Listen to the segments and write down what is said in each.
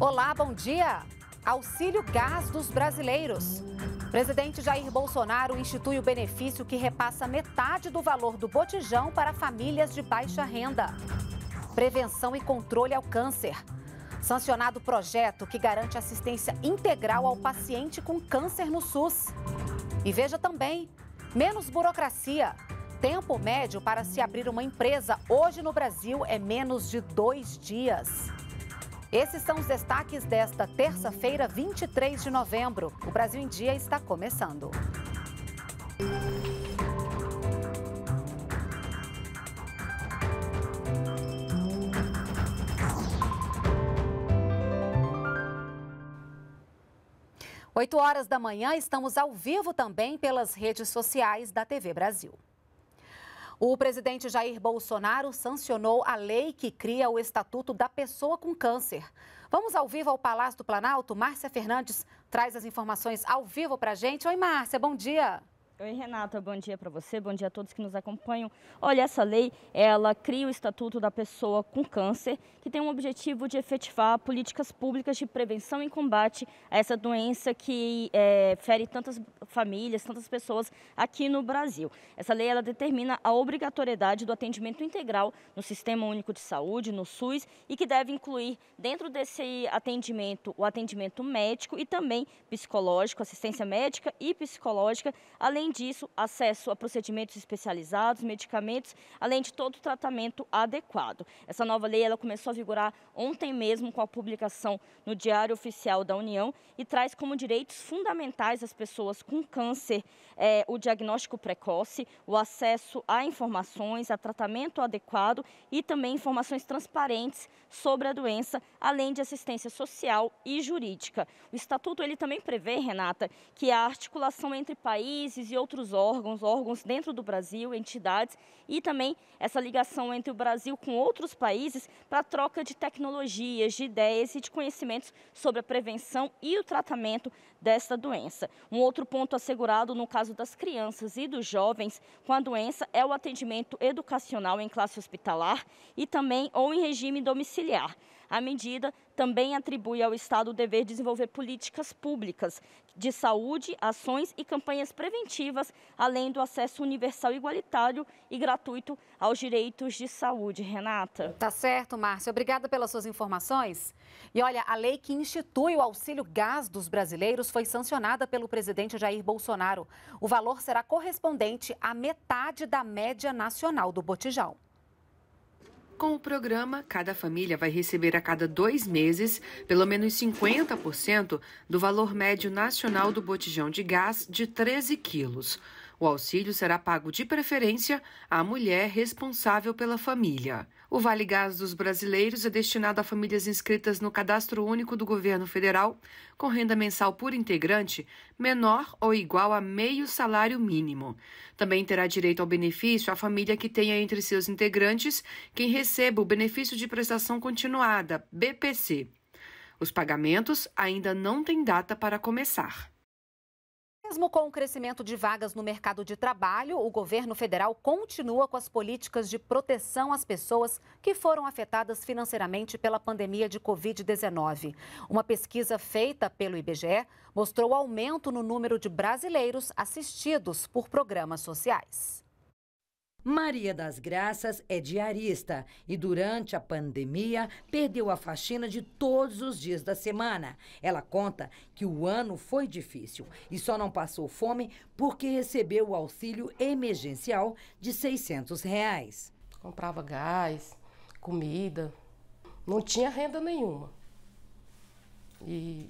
Olá, bom dia. Auxílio gás dos brasileiros. presidente Jair Bolsonaro institui o benefício que repassa metade do valor do botijão para famílias de baixa renda. Prevenção e controle ao câncer. Sancionado projeto que garante assistência integral ao paciente com câncer no SUS. E veja também: menos burocracia tempo médio para se abrir uma empresa hoje no Brasil é menos de dois dias. Esses são os destaques desta terça-feira, 23 de novembro. O Brasil em Dia está começando. Oito horas da manhã, estamos ao vivo também pelas redes sociais da TV Brasil. O presidente Jair Bolsonaro sancionou a lei que cria o Estatuto da Pessoa com Câncer. Vamos ao vivo ao Palácio do Planalto. Márcia Fernandes traz as informações ao vivo para a gente. Oi, Márcia, bom dia. Oi, Renata, bom dia para você, bom dia a todos que nos acompanham. Olha, essa lei, ela cria o Estatuto da Pessoa com Câncer, que tem o objetivo de efetivar políticas públicas de prevenção e combate a essa doença que é, fere tantas famílias, tantas pessoas aqui no Brasil. Essa lei, ela determina a obrigatoriedade do atendimento integral no Sistema Único de Saúde, no SUS, e que deve incluir dentro desse atendimento o atendimento médico e também psicológico, assistência médica e psicológica, além Além disso, acesso a procedimentos especializados, medicamentos, além de todo o tratamento adequado. Essa nova lei ela começou a vigorar ontem mesmo com a publicação no Diário Oficial da União e traz como direitos fundamentais às pessoas com câncer é, o diagnóstico precoce, o acesso a informações, a tratamento adequado e também informações transparentes sobre a doença, além de assistência social e jurídica. O estatuto ele também prevê, Renata, que a articulação entre países e de outros órgãos, órgãos dentro do Brasil, entidades, e também essa ligação entre o Brasil com outros países para troca de tecnologias, de ideias e de conhecimentos sobre a prevenção e o tratamento desta doença. Um outro ponto assegurado no caso das crianças e dos jovens com a doença é o atendimento educacional em classe hospitalar e também ou em regime domiciliar. A medida também atribui ao Estado o dever de desenvolver políticas públicas de saúde, ações e campanhas preventivas, além do acesso universal igualitário e gratuito aos direitos de saúde. Renata. Tá certo, Márcia. Obrigada pelas suas informações. E olha, a lei que institui o auxílio gás dos brasileiros foi sancionada pelo presidente Jair Bolsonaro. O valor será correspondente à metade da média nacional do botijão. Com o programa, cada família vai receber a cada dois meses pelo menos 50% do valor médio nacional do botijão de gás de 13 quilos. O auxílio será pago de preferência à mulher responsável pela família. O Vale Gás dos brasileiros é destinado a famílias inscritas no Cadastro Único do Governo Federal, com renda mensal por integrante menor ou igual a meio salário mínimo. Também terá direito ao benefício a família que tenha entre seus integrantes quem receba o benefício de prestação continuada, BPC. Os pagamentos ainda não têm data para começar. Mesmo com o crescimento de vagas no mercado de trabalho, o governo federal continua com as políticas de proteção às pessoas que foram afetadas financeiramente pela pandemia de Covid-19. Uma pesquisa feita pelo IBGE mostrou aumento no número de brasileiros assistidos por programas sociais. Maria das Graças é diarista e durante a pandemia perdeu a faxina de todos os dias da semana. Ela conta que o ano foi difícil e só não passou fome porque recebeu o auxílio emergencial de 600 reais. Comprava gás, comida, não tinha renda nenhuma. E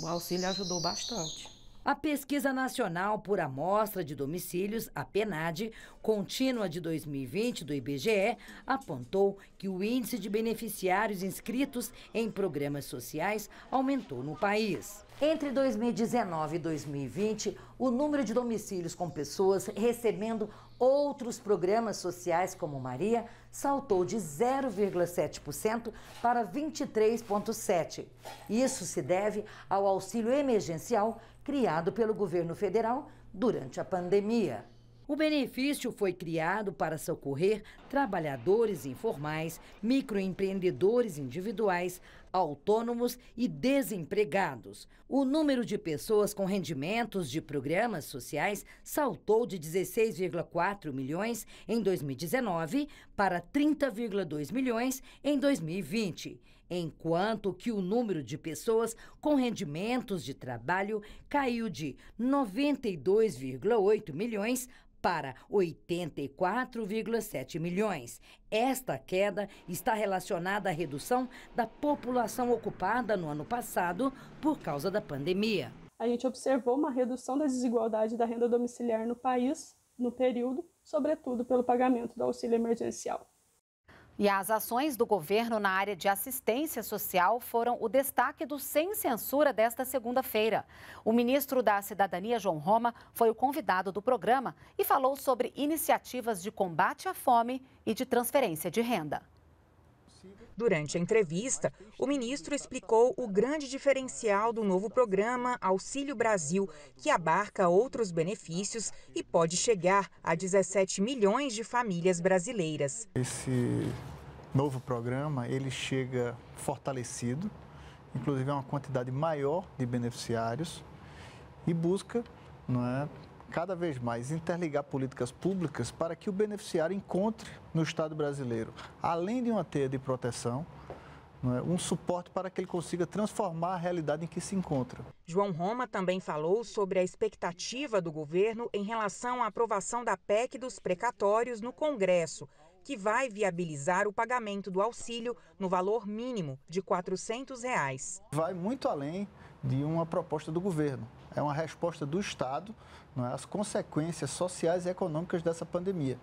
o auxílio ajudou bastante. A Pesquisa Nacional por Amostra de Domicílios, a PENAD, contínua de 2020 do IBGE, apontou que o índice de beneficiários inscritos em programas sociais aumentou no país. Entre 2019 e 2020, o número de domicílios com pessoas recebendo outros programas sociais, como Maria, saltou de 0,7% para 23,7%. Isso se deve ao auxílio emergencial criado pelo governo federal durante a pandemia. O benefício foi criado para socorrer trabalhadores informais, microempreendedores individuais, autônomos e desempregados. O número de pessoas com rendimentos de programas sociais saltou de 16,4 milhões em 2019 para 30,2 milhões em 2020, enquanto que o número de pessoas com rendimentos de trabalho caiu de 92,8 milhões para 84,7 milhões. Esta queda está relacionada à redução da população ocupada no ano passado por causa da pandemia. A gente observou uma redução da desigualdade da renda domiciliar no país no período, sobretudo pelo pagamento do auxílio emergencial. E as ações do governo na área de assistência social foram o destaque do Sem Censura desta segunda-feira. O ministro da Cidadania, João Roma, foi o convidado do programa e falou sobre iniciativas de combate à fome e de transferência de renda. Durante a entrevista, o ministro tá explicou o grande é diferencial do novo programa Auxílio Brasil, que abarca outros benefícios e pode chegar a 17 milhões de famílias brasileiras. Esse novo programa, ele chega fortalecido, inclusive é uma quantidade maior de beneficiários e busca não é, cada vez mais interligar políticas públicas para que o beneficiário encontre no Estado brasileiro, além de uma teia de proteção, é, um suporte para que ele consiga transformar a realidade em que se encontra. João Roma também falou sobre a expectativa do governo em relação à aprovação da PEC dos precatórios no Congresso, que vai viabilizar o pagamento do auxílio no valor mínimo de R$ 400. Reais. Vai muito além de uma proposta do governo é uma resposta do Estado não é, às consequências sociais e econômicas dessa pandemia.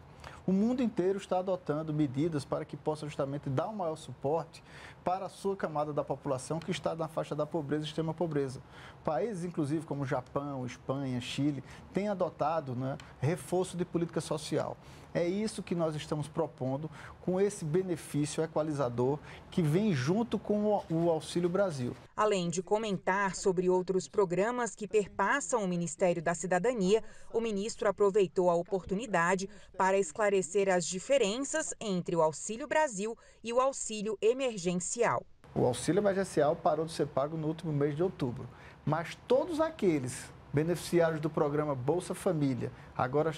O mundo inteiro está adotando medidas para que possa justamente dar um maior suporte para a sua camada da população que está na faixa da pobreza e extrema pobreza. Países, inclusive, como Japão, Espanha, Chile, têm adotado né, reforço de política social. É isso que nós estamos propondo com esse benefício equalizador que vem junto com o Auxílio Brasil. Além de comentar sobre outros programas que perpassam o Ministério da Cidadania, o ministro aproveitou a oportunidade para esclarecer as diferenças entre o Auxílio Brasil e o auxílio emergencial. O auxílio emergencial parou de ser pago no último mês de outubro, mas todos aqueles beneficiários do programa Bolsa Família, agora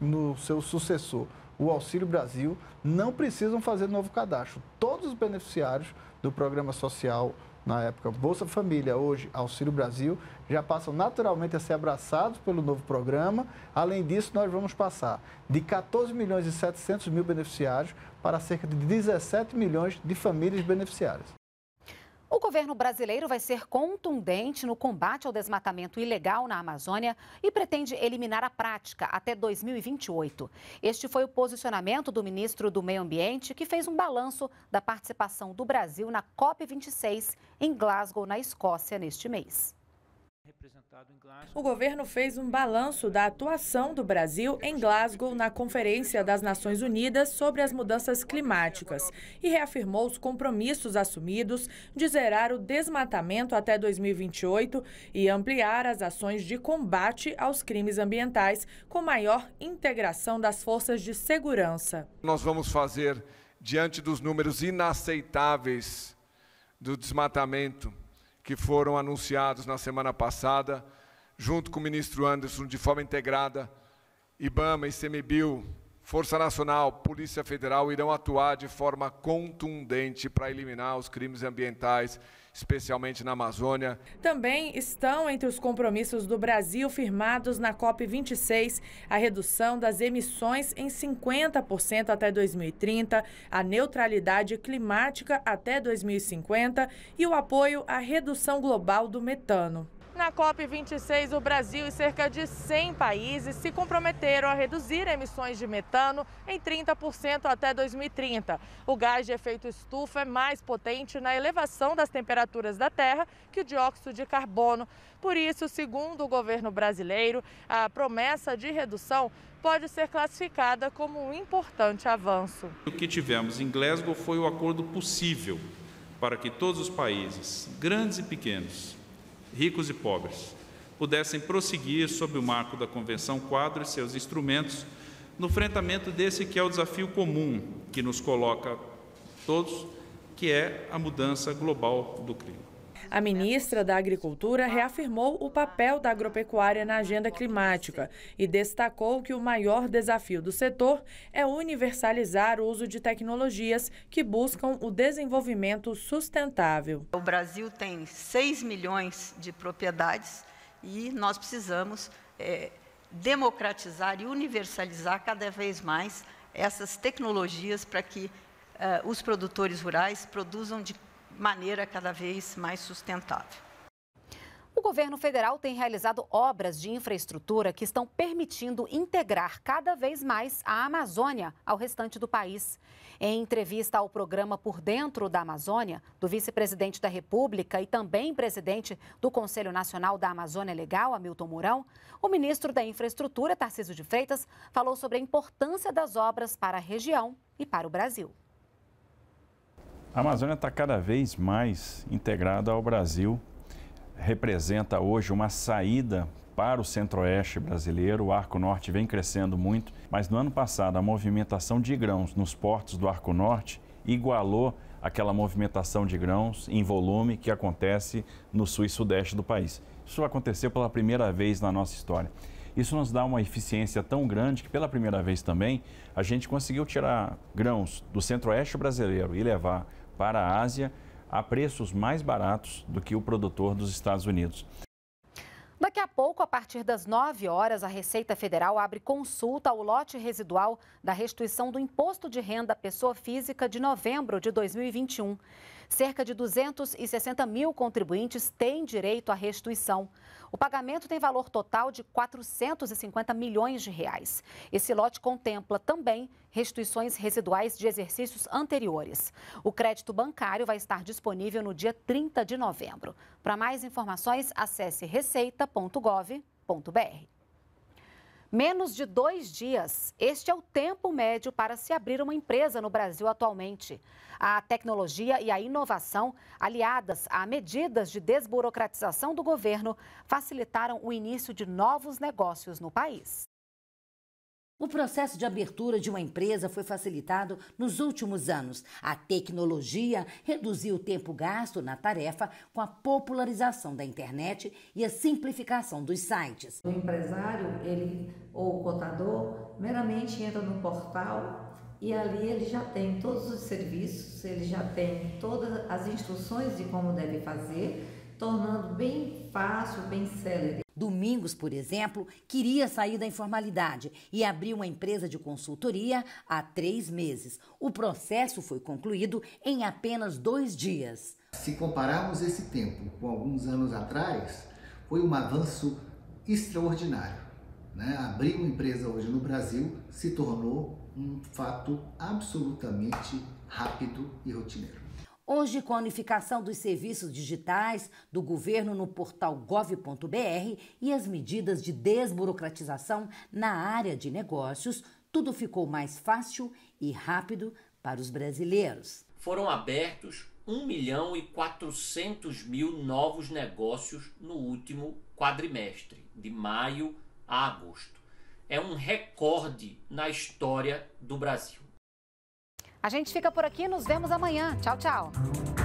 no seu sucessor, o Auxílio Brasil, não precisam fazer novo cadastro. Todos os beneficiários do programa social na época Bolsa Família, hoje Auxílio Brasil, já passam naturalmente a ser abraçados pelo novo programa. Além disso, nós vamos passar de 14 milhões e 700 mil beneficiários para cerca de 17 milhões de famílias beneficiárias. O governo brasileiro vai ser contundente no combate ao desmatamento ilegal na Amazônia e pretende eliminar a prática até 2028. Este foi o posicionamento do ministro do Meio Ambiente, que fez um balanço da participação do Brasil na COP26 em Glasgow, na Escócia, neste mês. O governo fez um balanço da atuação do Brasil em Glasgow na Conferência das Nações Unidas sobre as Mudanças Climáticas e reafirmou os compromissos assumidos de zerar o desmatamento até 2028 e ampliar as ações de combate aos crimes ambientais com maior integração das forças de segurança. Nós vamos fazer, diante dos números inaceitáveis do desmatamento, que foram anunciados na semana passada, junto com o ministro Anderson, de forma integrada. IBAMA, ICMBio, Força Nacional, Polícia Federal irão atuar de forma contundente para eliminar os crimes ambientais especialmente na Amazônia. Também estão entre os compromissos do Brasil firmados na COP26 a redução das emissões em 50% até 2030, a neutralidade climática até 2050 e o apoio à redução global do metano. Na COP26, o Brasil e cerca de 100 países se comprometeram a reduzir emissões de metano em 30% até 2030. O gás de efeito estufa é mais potente na elevação das temperaturas da Terra que o dióxido de carbono. Por isso, segundo o governo brasileiro, a promessa de redução pode ser classificada como um importante avanço. O que tivemos em Glasgow foi o acordo possível para que todos os países, grandes e pequenos, ricos e pobres, pudessem prosseguir sob o marco da Convenção Quadro e seus instrumentos no enfrentamento desse que é o desafio comum que nos coloca todos, que é a mudança global do clima. A ministra da Agricultura reafirmou o papel da agropecuária na agenda climática e destacou que o maior desafio do setor é universalizar o uso de tecnologias que buscam o desenvolvimento sustentável. O Brasil tem 6 milhões de propriedades e nós precisamos é, democratizar e universalizar cada vez mais essas tecnologias para que uh, os produtores rurais produzam de maneira cada vez mais sustentável. O governo federal tem realizado obras de infraestrutura que estão permitindo integrar cada vez mais a Amazônia ao restante do país. Em entrevista ao programa Por Dentro da Amazônia, do vice-presidente da República e também presidente do Conselho Nacional da Amazônia Legal, Hamilton Mourão, o ministro da Infraestrutura, Tarcísio de Freitas, falou sobre a importância das obras para a região e para o Brasil. A Amazônia está cada vez mais integrada ao Brasil, representa hoje uma saída para o centro-oeste brasileiro. O Arco Norte vem crescendo muito, mas no ano passado a movimentação de grãos nos portos do Arco Norte igualou aquela movimentação de grãos em volume que acontece no sul e sudeste do país. Isso aconteceu pela primeira vez na nossa história. Isso nos dá uma eficiência tão grande que, pela primeira vez também, a gente conseguiu tirar grãos do centro-oeste brasileiro e levar para a Ásia a preços mais baratos do que o produtor dos Estados Unidos. Daqui a pouco, a partir das 9 horas, a Receita Federal abre consulta ao lote residual da restituição do Imposto de Renda à Pessoa Física de novembro de 2021 cerca de 260 mil contribuintes têm direito à restituição. O pagamento tem valor total de 450 milhões de reais. Esse lote contempla também restituições residuais de exercícios anteriores. O crédito bancário vai estar disponível no dia 30 de novembro. Para mais informações, acesse receita.gov.br. Menos de dois dias. Este é o tempo médio para se abrir uma empresa no Brasil atualmente. A tecnologia e a inovação, aliadas a medidas de desburocratização do governo, facilitaram o início de novos negócios no país. O processo de abertura de uma empresa foi facilitado nos últimos anos. A tecnologia reduziu o tempo gasto na tarefa com a popularização da internet e a simplificação dos sites. O empresário, ele ou o cotador, meramente entra no portal e ali ele já tem todos os serviços, ele já tem todas as instruções de como deve fazer, tornando bem fácil, bem célebre. Domingos, por exemplo, queria sair da informalidade e abrir uma empresa de consultoria há três meses. O processo foi concluído em apenas dois dias. Se compararmos esse tempo com alguns anos atrás, foi um avanço extraordinário. Né? Abrir uma empresa hoje no Brasil se tornou um fato absolutamente rápido e rotineiro. Hoje, com a unificação dos serviços digitais do governo no portal gov.br e as medidas de desburocratização na área de negócios, tudo ficou mais fácil e rápido para os brasileiros. Foram abertos 1 milhão e 400 mil novos negócios no último quadrimestre, de maio a agosto. É um recorde na história do Brasil. A gente fica por aqui, nos vemos amanhã. Tchau, tchau.